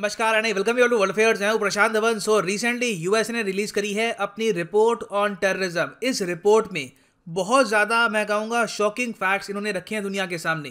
नमस्कार and welcome you to world affairs मैं Prashant Dhawan so recently US ने रिलीज़ करी है अपनी रिपोर्ट ऑन टेररिज्म इस रिपोर्ट में बहुत ज़्यादा मैं कहूँगा शॉकिंग फैक्ट्स इन्होंने रखे हैं दुनिया के सामने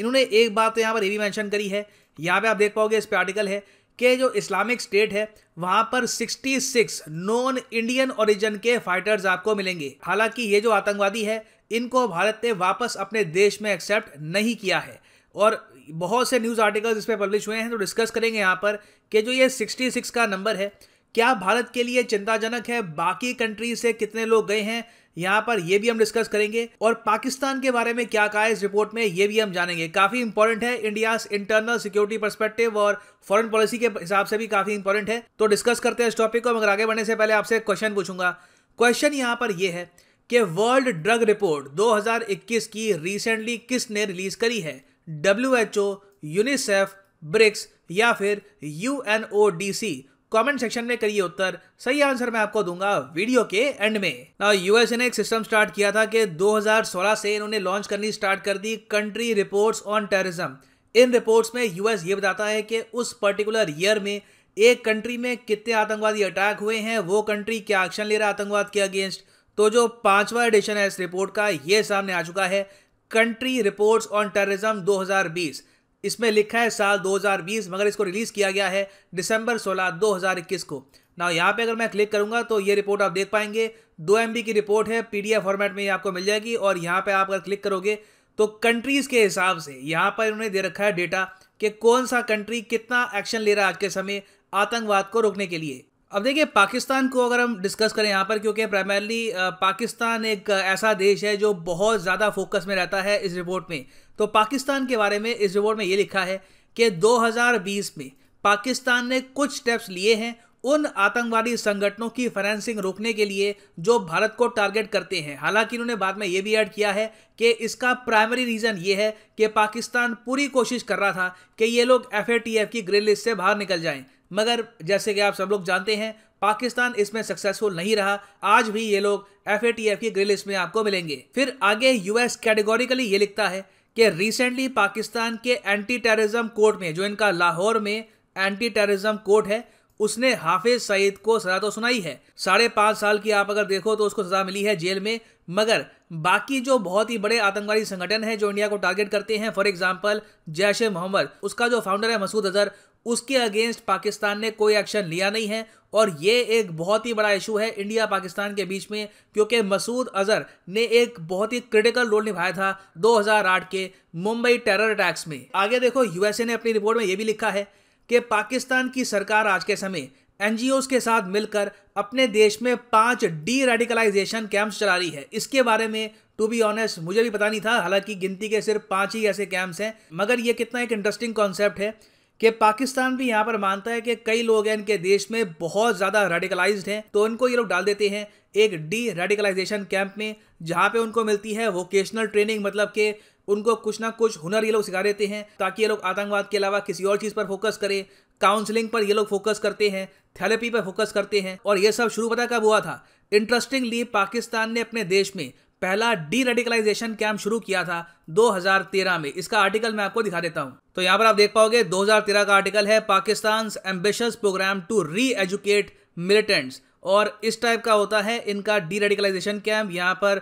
इन्होंने एक बात तो यहाँ पर ये भी मैंशन करी है यहाँ पे आप देख पाओगे इस पर आर्टिकल है कि जो इस्लामिक स्टेट है वहाँ पर 66 नॉन इंडियन ओरिजिन के फाइटर्स आपको मिलेंगे हालांकि ये जो आतंकवादी है इनको भारत ने वापस अपने देश में एक्सेप्ट नहीं किया है और बहुत से न्यूज़ आर्टिकल्स इस पर पब्लिश हुए हैं तो डिस्कस करेंगे यहाँ पर कि जो ये 66 का नंबर है क्या भारत के लिए चिंताजनक है बाकी कंट्री से कितने लोग गए हैं यहाँ पर यह भी हम डिस्कस करेंगे और पाकिस्तान के बारे में क्या कहा है इस रिपोर्ट में यह भी हम जानेंगे काफ़ी इंपॉर्टेंट है इंडिया इंटरनल सिक्योरिटी परस्पेक्टिव और फॉरेन पॉलिसी के हिसाब से भी काफ़ी इंपॉर्टेंट है तो डिस्कस करते हैं इस टॉपिक को मगर आगे बढ़ने से पहले आपसे क्वेश्चन पूछूंगा क्वेश्चन यहाँ पर यह है कि वर्ल्ड ड्रग रिपोर्ट 2021 की रिसेंटली किसने रिलीज करी है W H O UNICEF BRICS या फिर U N O D C comment section में करिए उत्तर सही आंसर मैं आपको दूंगा वीडियो के एंड में यूएसए ने एक सिस्टम स्टार्ट किया था कि 2016 से इन्होंने लॉन्च करनी स्टार्ट कर दी कंट्री रिपोर्ट्स ऑन टेररिज्म इन रिपोर्ट्स में यूएस ये बताता है कि उस पर्टिकुलर ईयर में एक कंट्री में कितने आतंकवादी अटैक हुए हैं वो कंट्री क्या एक्शन ले रहा आतंकवाद के अगेंस्ट तो जो पांचवा एडिशन है इस रिपोर्ट का ये सामने आ चुका है कंट्री रिपोर्ट्स ऑन टेररिज्म 2020 इसमें लिखा है साल 2020 मगर इसको रिलीज़ किया गया है दिसंबर 16 2021 को ना यहाँ पे अगर मैं क्लिक करूँगा तो ये रिपोर्ट आप देख पाएंगे दो एम की रिपोर्ट है पी फॉर्मेट में ये आपको मिल जाएगी और यहाँ पर आप अगर क्लिक करोगे तो कंट्रीज़ के हिसाब से यहाँ पर इन्होंने दे रखा है डेटा कि कौन सा कंट्री कितना एक्शन ले रहा है आज के समय आतंकवाद को रोकने के लिए अब देखिए पाकिस्तान को अगर हम डिस्कस करें यहाँ पर क्योंकि प्राइमरली पाकिस्तान एक ऐसा देश है जो बहुत ज़्यादा फोकस में रहता है इस रिपोर्ट में तो पाकिस्तान के बारे में इस रिपोर्ट में ये लिखा है कि 2020 में पाकिस्तान ने कुछ स्टेप्स लिए हैं उन आतंकवादी संगठनों की फाइनेंसिंग रोकने के लिए जो भारत को टारगेट करते हैं हालांकि इन्होंने बाद में ये भी ऐड किया है कि इसका प्राइमरी रीज़न ये है कि पाकिस्तान पूरी कोशिश कर रहा था कि ये लोग एफ की ग्रे लिस्ट से बाहर निकल जाएं मगर जैसे कि आप सब लोग जानते हैं पाकिस्तान इसमें सक्सेसफुल नहीं रहा आज भी ये लोग एफ ए टी एफ की ग्रिल इसमें आपको मिलेंगे फिर आगे यूएस कैटेगोरिकली ये लिखता है कि रिसेंटली पाकिस्तान के एंटी टेररिज्म कोर्ट में जो इनका लाहौर में एंटी टेररिज्म कोर्ट है उसने हाफिज सईद को सजा तो सुनाई है साढ़े पांच साल की आप अगर देखो तो उसको सजा मिली है जेल में मगर बाकी जो बहुत ही बड़े आतंकवादी संगठन हैं जो इंडिया को टारगेट करते हैं फॉर एग्जाम्पल जैश ए मोहम्मद उसका जो फाउंडर है मसूद अजहर उसके अगेंस्ट पाकिस्तान ने कोई एक्शन लिया नहीं है और ये एक बहुत ही बड़ा इशू है इंडिया पाकिस्तान के बीच में क्योंकि मसूद अजहर ने एक बहुत ही क्रिटिकल रोल निभाया था 2008 के मुंबई टेरर अटैक्स में आगे देखो यूएसए ने अपनी रिपोर्ट में यह भी लिखा है कि पाकिस्तान की सरकार आज के समय एनजीओ के साथ मिलकर अपने देश में पांच डी रेडिकलाइजेशन कैंप्स चला रही है इसके बारे में टू बी ऑनेस्ट मुझे भी पता नहीं था हालांकि गिनती के सिर्फ पांच ही ऐसे कैंप्स हैं मगर ये कितना एक इंटरेस्टिंग कॉन्सेप्ट है कि पाकिस्तान भी यहाँ पर मानता है कि कई लोग हैं इनके देश में बहुत ज़्यादा रेडिकलाइज हैं तो इनको ये लोग डाल देते हैं एक डी रेडिकलाइजेशन कैंप में जहाँ पे उनको मिलती है वोकेशनल ट्रेनिंग मतलब कि उनको कुछ ना कुछ हुनर ये लोग सिखा देते हैं ताकि ये लोग आतंकवाद के अलावा किसी और चीज़ पर फोकस करें काउंसलिंग पर ये लोग फोकस करते हैं थेरेपी पर फोकस करते हैं और ये सब शुरू पता कब हुआ था इंटरेस्टिंगली पाकिस्तान ने अपने देश में पहला डी रेडिकलाइजेशन कैंप शुरू किया था 2013 में इसका आर्टिकल मैं आपको दिखा देता हूं तो यहां पर आप देख पाओगे 2013 का आर्टिकल है Pakistan ambitious program to re educate militants और इस टाइप का होता है इनका डी रेडिकलाइजेशन कैंप यहाँ पर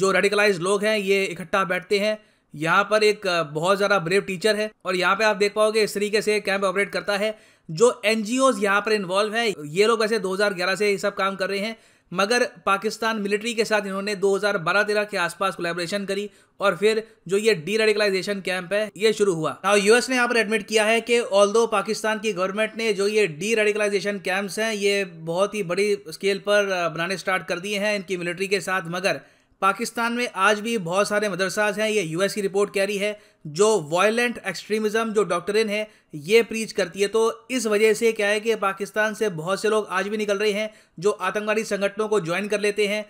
जो रेडिकलाइज लोग हैं ये इकट्ठा बैठते हैं यहाँ पर एक बहुत ज़्यादा ब्रेव टीचर है और यहाँ पे आप देख पाओगे इस तरीके से कैंप ऑपरेट करता है जो एन जी यहाँ पर इन्वॉल्व है ये लोग वैसे 2011 से ये सब काम कर रहे हैं मगर पाकिस्तान मिलिट्री के साथ इन्होंने 2012-13 के आसपास कोलेबोरेशन करी और फिर जो ये डी रेडिकलाइजेशन कैंप है ये शुरू हुआ नाउ यूएस ने यहाँ पर एडमिट किया है कि ऑल पाकिस्तान की गवर्नमेंट ने जो ये डी रेडिकलाइजेशन कैंप्स हैं ये बहुत ही बड़ी स्केल पर बनाने स्टार्ट कर दिए हैं इनकी मिलिट्री के साथ मगर पाकिस्तान में आज भी बहुत सारे मदरसाज हैं ये यूएस की रिपोर्ट कह रही है जो वायलेंट एक्सट्रीमिज़म जो डॉक्टरिन है ये प्रीच करती है तो इस वजह से क्या है कि पाकिस्तान से बहुत से लोग आज भी निकल रहे हैं जो आतंकवादी संगठनों को ज्वाइन कर लेते हैं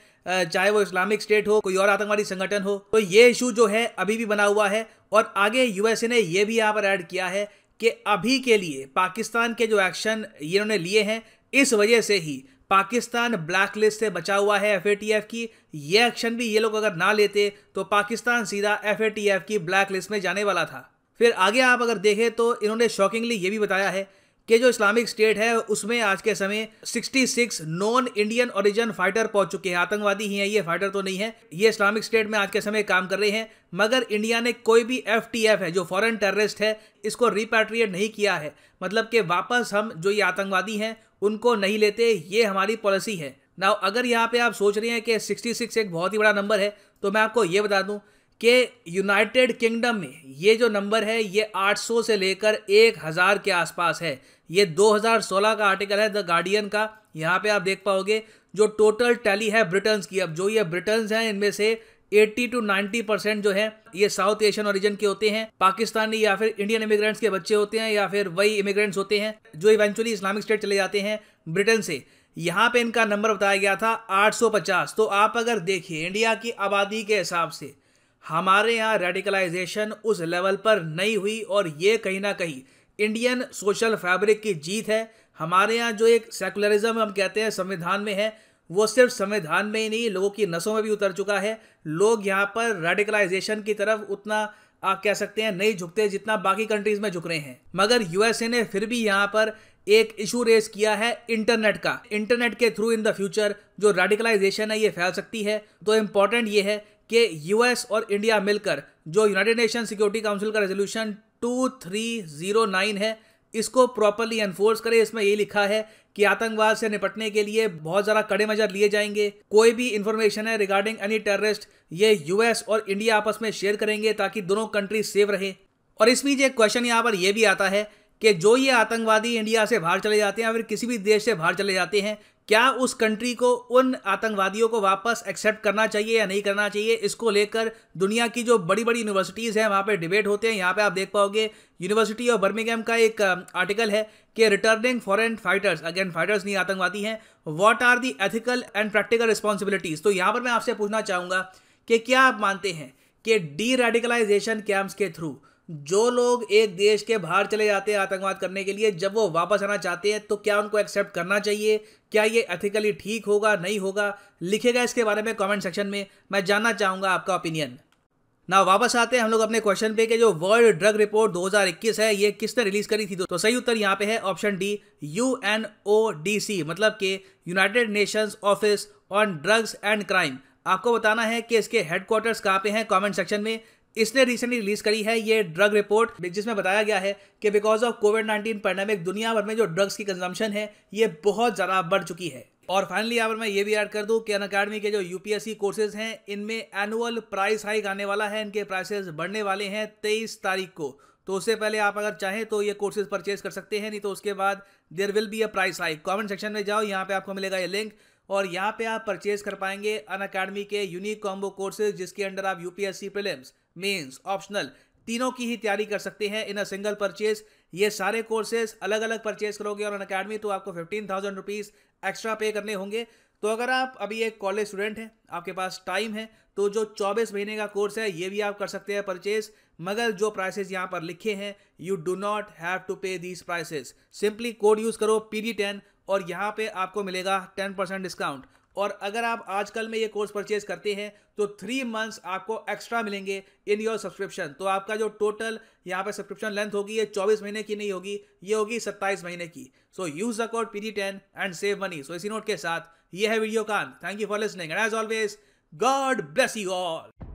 चाहे वो इस्लामिक स्टेट हो कोई और आतंकवादी संगठन हो तो ये इशू जो है अभी भी बना हुआ है और आगे यूएसए ने यह भी यहाँ पर ऐड किया है कि अभी के लिए पाकिस्तान के जो एक्शन इन्होंने लिए हैं इस वजह से ही पाकिस्तान ब्लैक लिस्ट से बचा हुआ है एफ की ये एक्शन भी ये लोग अगर ना लेते तो पाकिस्तान सीधा एफ की ब्लैक लिस्ट में जाने वाला था फिर आगे आप अगर देखें तो इन्होंने शॉकिंगली ये भी बताया है कि जो इस्लामिक स्टेट है उसमें आज के समय 66 नॉन इंडियन ओरिजिन फाइटर पहुंच चुके हैं आतंकवादी ही हैं ये फाइटर तो नहीं है ये इस्लामिक स्टेट में आज के समय काम कर रहे हैं मगर इंडिया ने कोई भी एफ है जो फॉरेन टेररिस्ट है इसको रिपेट्रिएट नहीं किया है मतलब कि वापस हम जो ये आतंकवादी हैं उनको नहीं लेते ये हमारी पॉलिसी है ना अगर यहाँ पे आप सोच रहे हैं कि 66 एक बहुत ही बड़ा नंबर है तो मैं आपको ये बता दूँ कि यूनाइटेड किंगडम में ये जो नंबर है ये 800 से लेकर 1000 के आसपास है ये 2016 का आर्टिकल है द गार्डियन का यहाँ पे आप देख पाओगे जो टोटल टैली है ब्रिटन्स की अब जो ये ब्रिटन्स हैं इनमें से एट्टी टू नाइन्टी परसेंट जो है ये साउथ एशियन ओरिजिन के होते हैं पाकिस्तानी या फिर इंडियन इमिग्रेंट्स के बच्चे होते हैं या फिर वही इमिग्रेंट्स होते हैं जो इवेंचुअली इस्लामिक स्टेट चले जाते हैं ब्रिटेन से यहाँ पे इनका नंबर बताया गया था 850 तो आप अगर देखिए इंडिया की आबादी के हिसाब से हमारे यहाँ रेडिकलाइजेशन उस लेवल पर नहीं हुई और ये कहीं ना कहीं इंडियन सोशल फैब्रिक की जीत है हमारे यहाँ जो एक सेकुलरिज्म हम कहते हैं संविधान में है वो सिर्फ संविधान में ही नहीं लोगों की नसों में भी उतर चुका है लोग यहाँ पर रेडिकलाइजेशन की तरफ उतना आप कह सकते हैं नहीं झुकते जितना बाकी कंट्रीज में झुक रहे हैं मगर यूएसए ने फिर भी यहाँ पर एक इशू रेस किया है इंटरनेट का इंटरनेट के थ्रू इन द फ्यूचर जो रेडिकलाइजेशन है ये फैल सकती है तो इम्पॉर्टेंट ये है कि यूएस और इंडिया मिलकर जो यूनाइटेड नेशन सिक्योरिटी काउंसिल का रेजोल्यूशन नाइन है इसको प्रॉपरली एनफोर्स करें इसमें ये लिखा है कि आतंकवाद से निपटने के लिए बहुत ज़्यादा कड़े मजर लिए जाएंगे कोई भी इन्फॉर्मेशन है रिगार्डिंग एनी टेररिस्ट ये यूएस और इंडिया आपस में शेयर करेंगे ताकि दोनों कंट्री सेफ रहे और इस बीच एक क्वेश्चन यहाँ पर यह भी आता है कि जो ये आतंकवादी इंडिया से बाहर चले जाते हैं या फिर किसी भी देश से बाहर चले जाते हैं क्या उस कंट्री को उन आतंकवादियों को वापस एक्सेप्ट करना चाहिए या नहीं करना चाहिए इसको लेकर दुनिया की जो बड़ी बड़ी यूनिवर्सिटीज़ हैं वहाँ पे डिबेट होते हैं यहाँ पे आप देख पाओगे यूनिवर्सिटी ऑफ बर्मिंगम का एक आर्टिकल है कि returning foreign fighters again fighters नहीं आतंकवादी हैं what are the ethical and practical responsibilities तो यहाँ पर मैं आपसे पूछना चाहूँगा कि क्या आप मानते हैं कि डी रेडिकलाइजेशन कैम्प्स के थ्रू जो लोग एक देश के बाहर चले जाते हैं आतंकवाद करने के लिए जब वो वापस आना चाहते हैं तो क्या उनको एक्सेप्ट करना चाहिए क्या ये एथिकली ठीक होगा नहीं होगा लिखेगा इसके बारे में कमेंट सेक्शन में मैं जानना चाहूँगा आपका ओपिनियन ना वापस आते हैं हम लोग अपने क्वेश्चन पे कि जो वर्ल्ड ड्रग रिपोर्ट 2021 है ये किसने रिलीज करी थी तो, तो सही उत्तर यहाँ पे है option D U N O D C मतलब कि United Nations office on drugs and crime आपको बताना है कि इसके हेडक्वार्टर्स कहाँ पे हैं कमेंट सेक्शन में इसने रिसेंटली रिलीज करी है ये ड्रग रिपोर्ट जिसमें बताया गया है कि because of COVID nineteen pandemic दुनिया भर में जो ड्रग्स की कंजम्पशन है ये बहुत ज़्यादा बढ़ चुकी है और फाइनली यहाँ पर मैं ये भी ऐड कर दूं कि अन अकेडमी के जो यूपीएससी कोर्सेज हैं इनमें एनुअल प्राइस हाइक आने वाला है इनके प्राइसेस बढ़ने वाले हैं तेईस तारीख को तो उससे पहले आप अगर चाहें तो ये कोर्सेज परचेज कर सकते हैं नहीं तो उसके बाद there will be a price hike comment section में जाओ यहाँ पे आपको मिलेगा ये लिंक और यहाँ पे आप परचेज कर पाएंगे अन अकेडमी के यूनिक कॉम्बो कोर्सेज जिसके अंडर आप यूपीएससी प्रिलिम्स मेंस ऑप्शनल तीनों की ही तैयारी कर सकते हैं इन अ सिंगल परचेज ये सारे कोर्सेज अलग अलग परचेज करोगे और अकेडमी तो आपको फिफ्टीन थाउजेंड रुपीज़ एक्स्ट्रा पे करने होंगे तो अगर आप अभी एक कॉलेज स्टूडेंट हैं आपके पास टाइम है तो जो 24 महीने का कोर्स है ये भी आप कर सकते हैं परचेज मगर जो प्राइसेस यहाँ पर लिखे हैं you do not have to pay these prices simply code use करो पी डी टेन और यहाँ पे आपको मिलेगा टेन परसेंट डिस्काउंट और अगर आप आजकल में ये कोर्स परचेज करते हैं तो थ्री मंथ्स आपको एक्स्ट्रा मिलेंगे इन योर सब्सक्रिप्शन तो आपका जो टोटल यहाँ पर सब्सक्रिप्शन लेंथ होगी ये चौबीस महीने की नहीं होगी ये होगी सत्ताईस महीने की so use the code P ten and save money so इसी नोट के साथ ये है वीडियो कान thank you for listening and as always God bless you all